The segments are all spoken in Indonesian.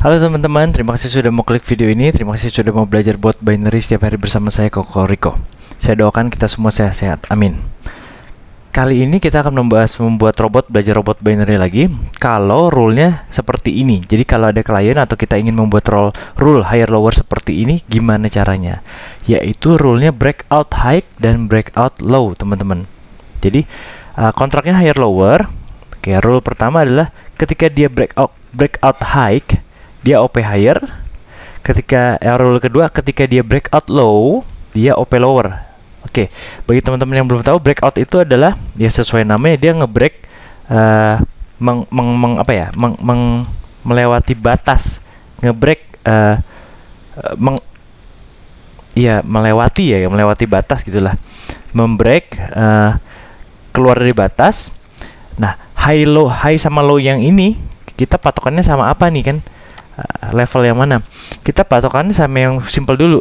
Halo teman-teman, terima kasih sudah mau klik video ini. Terima kasih sudah mau belajar buat binary setiap hari bersama saya Koko Riko. Saya doakan kita semua sehat-sehat. Amin. Kali ini kita akan membahas membuat robot belajar robot binary lagi kalau rule-nya seperti ini. Jadi kalau ada klien atau kita ingin membuat role rule higher lower seperti ini gimana caranya? Yaitu rule-nya breakout high dan breakout low, teman-teman. Jadi eh, kontraknya higher lower. Oke, rule pertama adalah ketika dia breakout breakout high dia OP higher. Ketika error rule kedua, ketika dia breakout low, dia OP lower. Oke, okay. bagi teman-teman yang belum tahu, breakout itu adalah ya sesuai namanya dia ngebreak uh, meng, meng, meng apa ya, meng, meng melewati batas, ngebreak uh, uh, meng ya melewati ya, melewati batas gitulah, membreak uh, keluar dari batas. Nah, high low, high sama low yang ini kita patokannya sama apa nih kan? level yang mana kita patokan sama yang simple dulu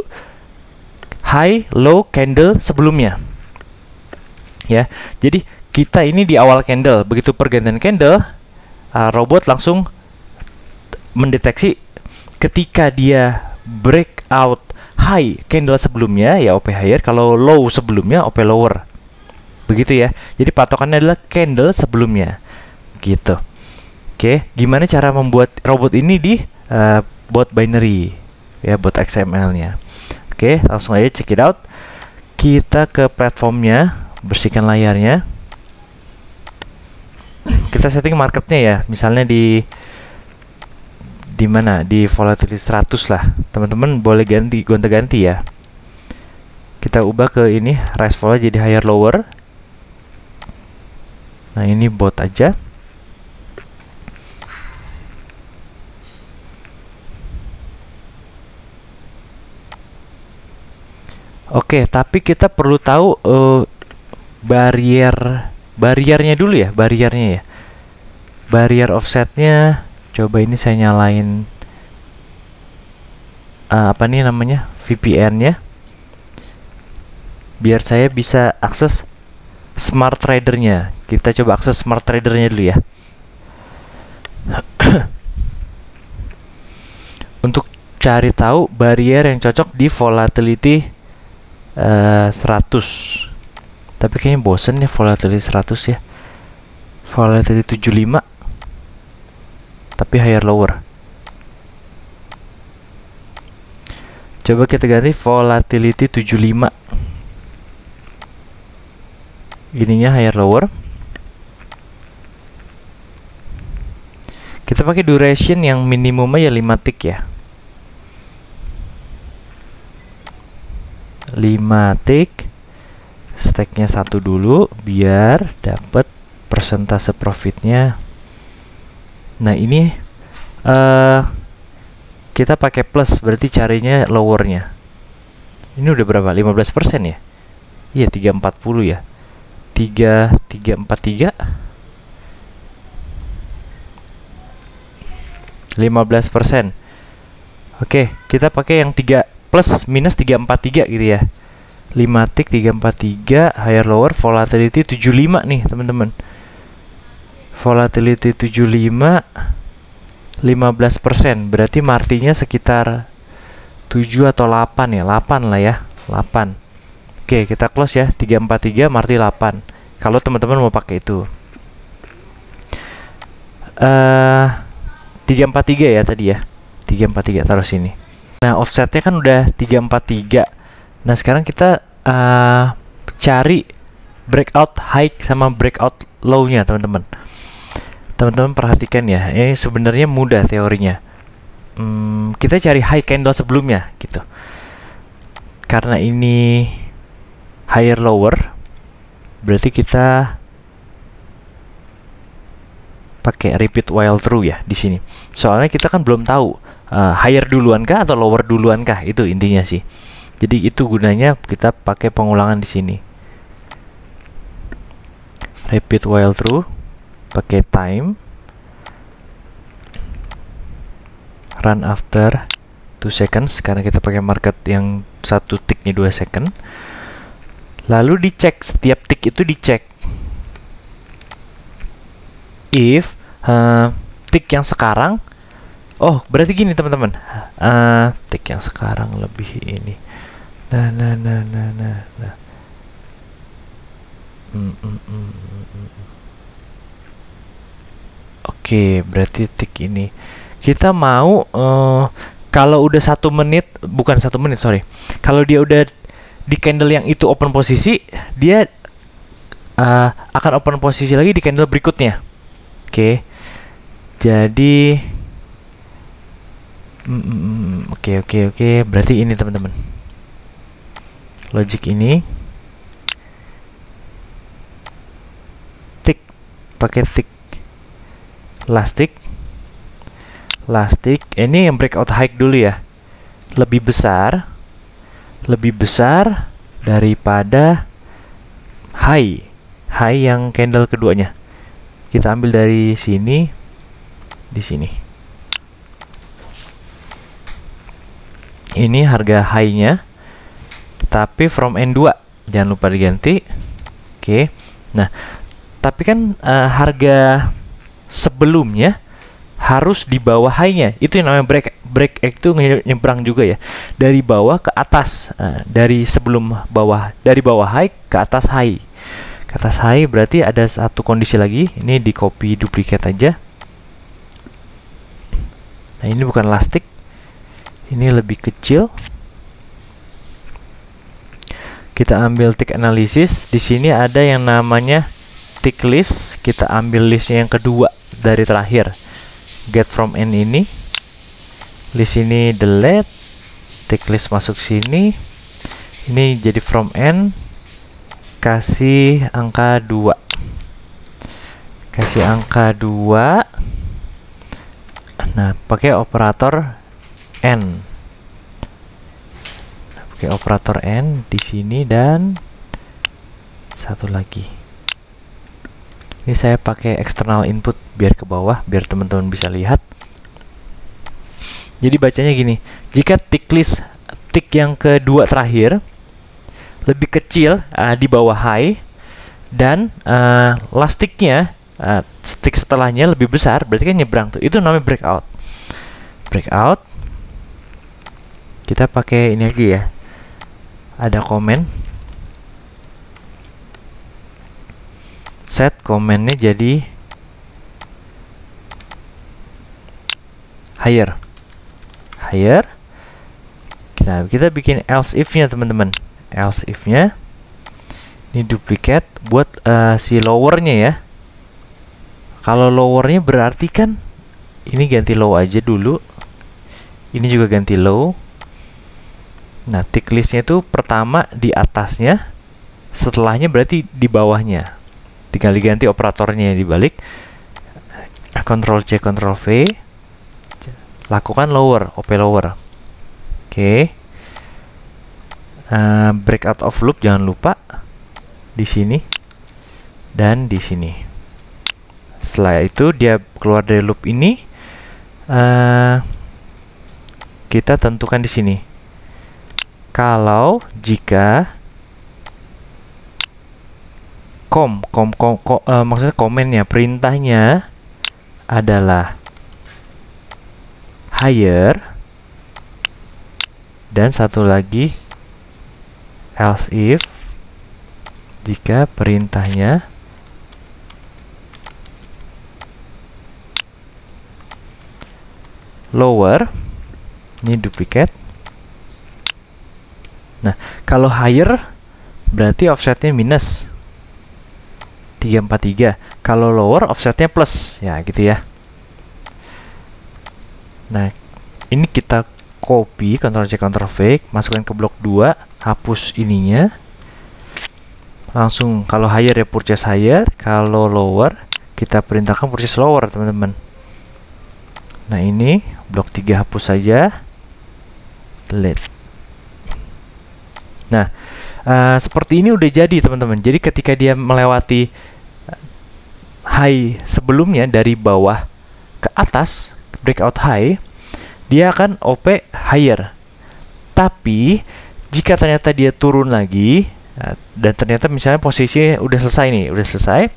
high low candle sebelumnya ya jadi kita ini di awal candle begitu pergantian candle uh, robot langsung mendeteksi ketika dia break out high candle sebelumnya ya OP higher kalau low sebelumnya OP lower begitu ya jadi patokannya adalah candle sebelumnya gitu oke gimana cara membuat robot ini di uh, eh, buat binary ya bot XML-nya. Oke, langsung aja check it out. Kita ke platformnya, bersihkan layarnya. Kita setting marketnya ya, misalnya di di mana? Di volatility 100 lah. Teman-teman boleh ganti gonta-ganti ya. Kita ubah ke ini, rise vol jadi higher lower. Nah, ini bot aja. Oke, tapi kita perlu tahu uh, eh, barrier bariernya dulu ya, bariernya ya. Barrier offsetnya, coba ini saya nyalain uh, apa nih namanya VPN-nya, biar saya bisa akses smart tradernya. Kita coba akses smart tradernya dulu ya. Untuk cari tahu barrier yang cocok di volatility 100 eh, tapi kayaknya bosen ya volatility 100 ya volatility 75 tapi higher lower coba kita ganti volatility 75 ininya higher lower kita pakai duration yang minimum aja 5 tick ya 5 tick steknya satu dulu biar dapat persentase profitnya nah ini uh, kita pakai plus berarti carinya lowernya ini udah berapa 15% ya iya 340 ya 3343 15% Oke, kita pakai yang tiga plus minus 343 gitu ya 5 tick 343 higher lower volatility 75 nih teman-teman volatility 75 15% berarti martinya sekitar 7 atau 8 ya 8 lah ya 8 Oke kita close ya 343 marti 8 kalau teman-teman mau pakai itu uh, eh, 343 ya tadi ya 343 taruh sini Nah, offsetnya kan udah 343. Nah, sekarang kita uh, cari breakout high sama breakout low-nya, teman-teman. Teman-teman perhatikan ya, ini sebenarnya mudah teorinya. Hmm, kita cari high candle sebelumnya, gitu. Karena ini higher lower, berarti kita pakai repeat while true ya di sini. Soalnya kita kan belum tahu uh, eh, higher duluan kah atau lower duluan kah itu intinya sih. Jadi itu gunanya kita pakai pengulangan di sini. Repeat while true pakai time run after 2 seconds karena kita pakai market yang satu ticknya 2 second. Lalu dicek setiap tick itu dicek if uh, eh, tick yang sekarang oh berarti gini teman-teman uh, eh, tick yang sekarang lebih ini nah nah nah nah nah, nah. Hmm, hmm, hmm, Oke, okay, berarti tick ini kita mau uh, kalau udah satu menit, bukan satu menit, sorry. Kalau dia udah di candle yang itu open posisi, dia uh, akan open posisi lagi di candle berikutnya. Oke, okay jadi mm, mm, mm, oke oke oke berarti ini teman-teman logic ini tick pakai tick elastic elastic ini yang breakout high dulu ya lebih besar lebih besar daripada high high yang candle keduanya kita ambil dari sini di sini. Ini harga high-nya tapi from N2. Jangan lupa diganti. Oke. Okay. Nah, tapi kan uh, harga sebelumnya harus di bawah high-nya. Itu yang namanya break break itu nyebrang juga ya. Dari bawah ke atas, uh, dari sebelum bawah, dari bawah high ke atas high. Ke atas high berarti ada satu kondisi lagi. Ini di copy duplikat aja nah ini bukan elastik ini lebih kecil kita ambil tick analysis di sini ada yang namanya tick list kita ambil listnya yang kedua dari terakhir get from end ini list ini delete tick list masuk sini ini jadi from n kasih angka 2 kasih angka 2 Nah, pakai operator n. Nah, pakai operator n di sini dan satu lagi. Ini saya pakai external input biar ke bawah, biar teman-teman bisa lihat. Jadi bacanya gini, jika tick list tick yang kedua terakhir lebih kecil uh, di bawah high dan uh, ah, last ticknya uh, stick setelahnya lebih besar berarti kan nyebrang tuh itu namanya breakout breakout kita pakai ini lagi ya ada komen set komennya jadi higher higher nah kita bikin else if nya teman-teman else if nya ini duplicate buat uh, si lowernya ya kalau lowernya berarti kan ini ganti low aja dulu. Ini juga ganti low. Nah, tick listnya itu pertama di atasnya, setelahnya berarti di bawahnya. Tinggal diganti operatornya yang dibalik. Control C, Control V. Lakukan lower, OP lower. Oke. Okay. Uh, eh, breakout of loop jangan lupa di sini dan di sini setelah itu dia keluar dari loop ini uh, kita tentukan di sini kalau jika kom kom kom, com uh, maksudnya komennya perintahnya adalah higher dan satu lagi else if jika perintahnya lower ini duplicate nah kalau higher berarti offsetnya minus 343 kalau lower offsetnya plus ya gitu ya nah ini kita copy Ctrl C Ctrl V masukkan ke blok 2 hapus ininya langsung kalau higher ya purchase higher kalau lower kita perintahkan purchase lower teman-teman Nah ini blok 3 hapus saja. Delete. Nah, uh, seperti ini udah jadi teman-teman. Jadi ketika dia melewati eh, high sebelumnya dari bawah ke atas, breakout high, dia akan OP higher. Tapi jika ternyata dia turun lagi, Nah, dan ternyata misalnya posisi udah selesai nih, udah selesai.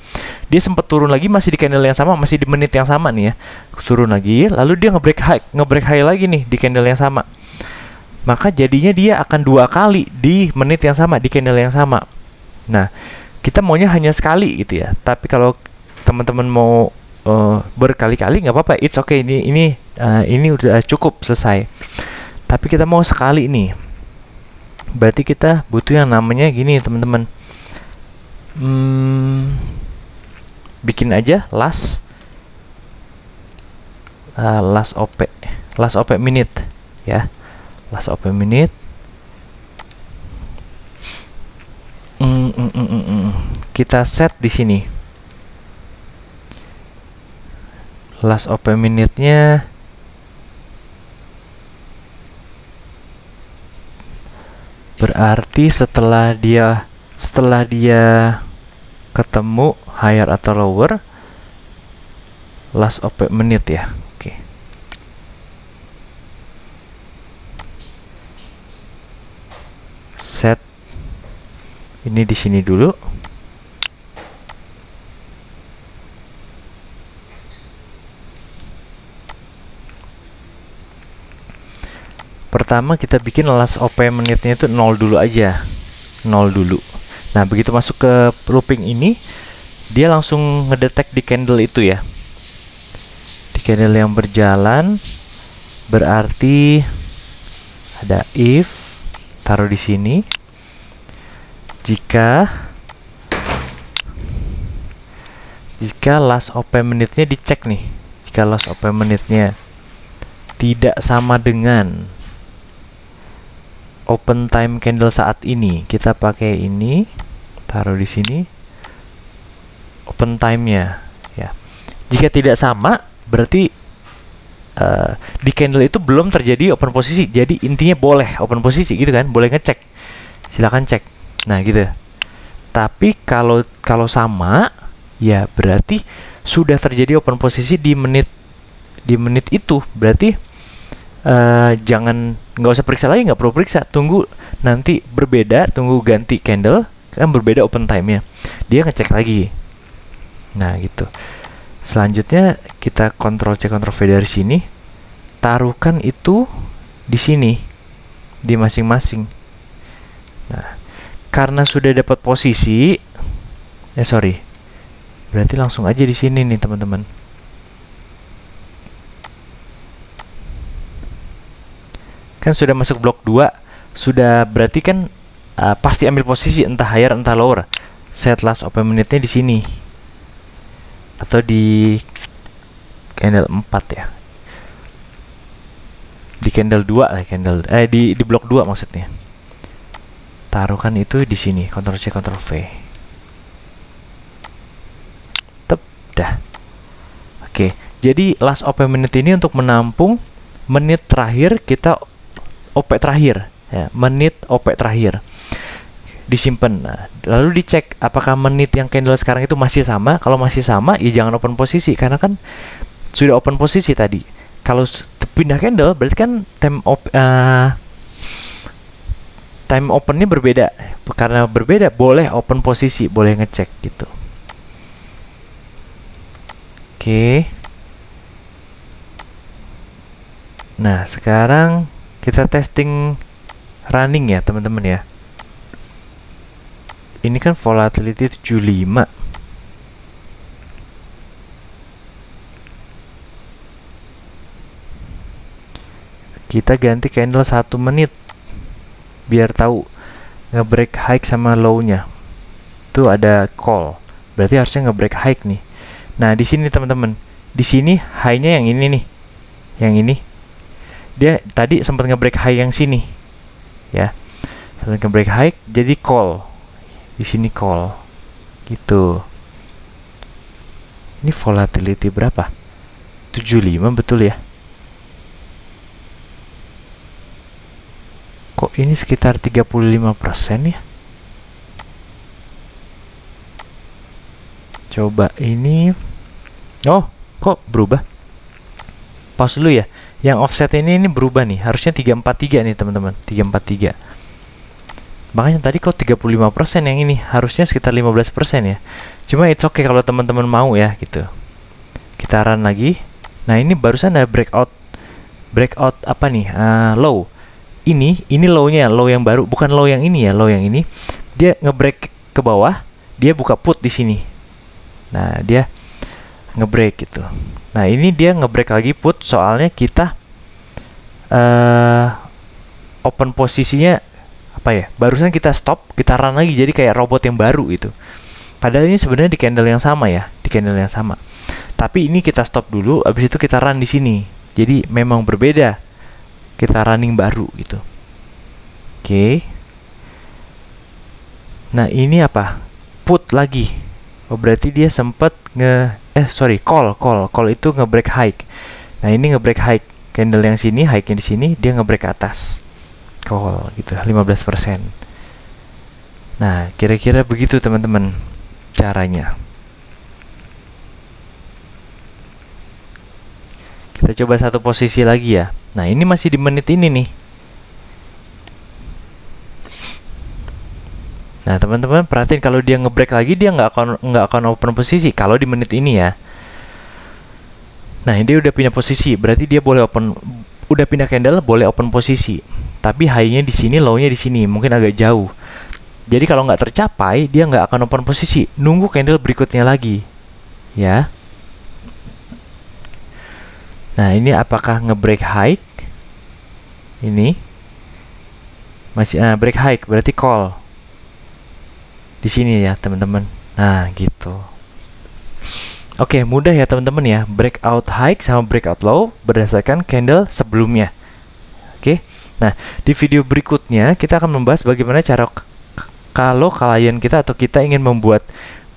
Dia sempat turun lagi masih di candle yang sama, masih di menit yang sama nih ya. Turun lagi, lalu dia nge-break high, nge-break high lagi nih di candle yang sama. Maka jadinya dia akan dua kali di menit yang sama, di candle yang sama. Nah, kita maunya hanya sekali gitu ya. Tapi kalau teman-teman mau uh, berkali-kali nggak apa-apa, it's okay ini ini uh, ini udah cukup selesai. Tapi kita mau sekali nih berarti kita butuh yang namanya gini teman-teman hmm, bikin aja last uh, eh, last op last op minute ya last op minute mm, mm, mm, mm, mm. kita set di sini last op minute nya berarti setelah dia setelah dia ketemu higher atau lower last OP menit ya oke okay. set ini di sini dulu Pertama kita bikin last OP menitnya itu nol dulu aja. nol dulu. Nah, begitu masuk ke looping ini, dia langsung ngedetect di candle itu ya. Di candle yang berjalan berarti ada if taruh di sini. Jika jika last open menitnya dicek nih. Jika last open menitnya tidak sama dengan open time candle saat ini kita pakai ini taruh di sini open time-nya ya jika tidak sama berarti uh, di candle itu belum terjadi open posisi jadi intinya boleh open posisi gitu kan boleh ngecek silahkan cek nah gitu tapi kalau kalau sama ya berarti sudah terjadi open posisi di menit di menit itu berarti Eh, jangan nggak usah periksa lagi nggak perlu periksa tunggu nanti berbeda tunggu ganti candle kan berbeda open time nya dia ngecek lagi nah gitu selanjutnya kita kontrol c kontrol v dari sini taruhkan itu di sini di masing-masing nah karena sudah dapat posisi eh sorry berarti langsung aja di sini nih teman-teman kan sudah masuk blok 2 sudah berarti kan uh, pasti ambil posisi entah higher entah lower set last open minute-nya di sini atau di candle 4 ya di candle 2 lah candle eh di di blok 2 maksudnya taruhkan itu di sini Ctrl C Ctrl V tep dah oke jadi last open minute ini untuk menampung menit terakhir kita OP terakhir, ya, menit OP terakhir disimpan. Nah, lalu dicek apakah menit yang candle sekarang itu masih sama. Kalau masih sama, ya jangan open posisi karena kan sudah open posisi tadi. Kalau pindah candle berarti kan time op uh, time opennya berbeda. Karena berbeda, boleh open posisi, boleh ngecek gitu. Oke. Okay. Nah, sekarang kita testing running ya teman-teman ya ini kan volatility 75 kita ganti candle 1 menit biar tahu ngebreak high sama low-nya itu ada call berarti harusnya ngebreak high nih nah di sini teman-teman di sini high-nya yang ini nih yang ini dia tadi sempat ngebreak high yang sini ya sempat ngebreak high jadi call di sini call gitu ini volatility berapa 75 betul ya kok ini sekitar 35% ya coba ini oh kok berubah pause dulu ya yang offset ini ini berubah nih harusnya 343 nih teman-teman 343 makanya tadi kok 35% yang ini harusnya sekitar 15% ya cuma it's okay kalau teman-teman mau ya gitu kita run lagi nah ini barusan ada breakout breakout apa nih uh, low ini ini low-nya low yang baru bukan low yang ini ya low yang ini dia ngebreak ke bawah dia buka put di sini nah dia ngebreak gitu Nah ini dia ngebreak lagi put soalnya kita uh, open posisinya apa ya? Barusan kita stop, kita run lagi jadi kayak robot yang baru itu Padahal ini sebenarnya di candle yang sama ya, di candle yang sama. Tapi ini kita stop dulu, abis itu kita run di sini. Jadi memang berbeda. Kita running baru gitu. Oke. Okay. Nah ini apa? Put lagi. Oh berarti dia sempat nge eh sorry call call call itu ngebreak high. Nah ini ngebreak high candle yang sini high yang di sini dia ngebreak atas call gitu 15%. Nah kira-kira begitu teman-teman caranya. Kita coba satu posisi lagi ya. Nah ini masih di menit ini nih Nah teman-teman perhatiin kalau dia ngebreak lagi dia nggak akan nggak akan open posisi kalau di menit ini ya. Nah dia udah punya posisi berarti dia boleh open udah pindah candle boleh open posisi tapi high-nya di sini low-nya di sini mungkin agak jauh. Jadi kalau nggak tercapai dia nggak akan open posisi nunggu candle berikutnya lagi ya. Nah ini apakah ngebreak high? Ini masih uh, break high berarti call di sini ya teman-teman nah gitu oke okay, mudah ya teman-teman ya breakout high sama breakout low berdasarkan candle sebelumnya oke okay? nah di video berikutnya kita akan membahas bagaimana cara kalau klien kita atau kita ingin membuat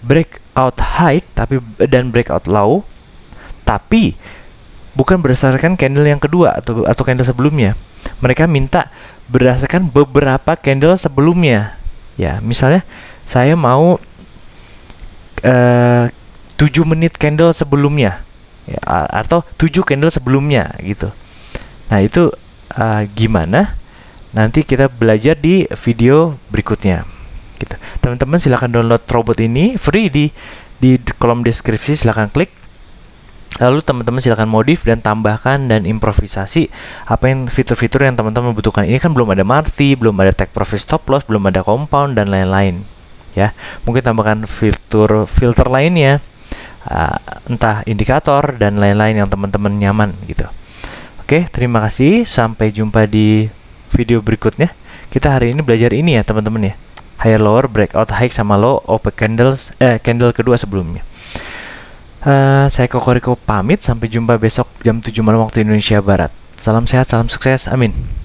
breakout high tapi dan breakout low tapi bukan berdasarkan candle yang kedua atau atau candle sebelumnya mereka minta berdasarkan beberapa candle sebelumnya ya misalnya saya mau eh, uh, 7 menit candle sebelumnya ya, atau tujuh candle sebelumnya gitu. Nah, itu uh, gimana? Nanti kita belajar di video berikutnya. Gitu. Teman-teman silahkan download robot ini free di di kolom deskripsi silahkan klik Lalu teman-teman silahkan modif dan tambahkan dan improvisasi apa yang fitur-fitur yang teman-teman butuhkan. Ini kan belum ada marti, belum ada tag profit stop loss, belum ada compound dan lain-lain. Ya, mungkin tambahkan fitur filter lainnya, uh, entah indikator dan lain-lain yang teman-teman nyaman gitu. Oke, terima kasih. Sampai jumpa di video berikutnya. Kita hari ini belajar ini ya teman-teman ya. Higher lower breakout high sama low open candles eh candle kedua sebelumnya. Uh, saya Kokoriko pamit, sampai jumpa besok jam 7 malam waktu Indonesia Barat. Salam sehat, salam sukses, amin.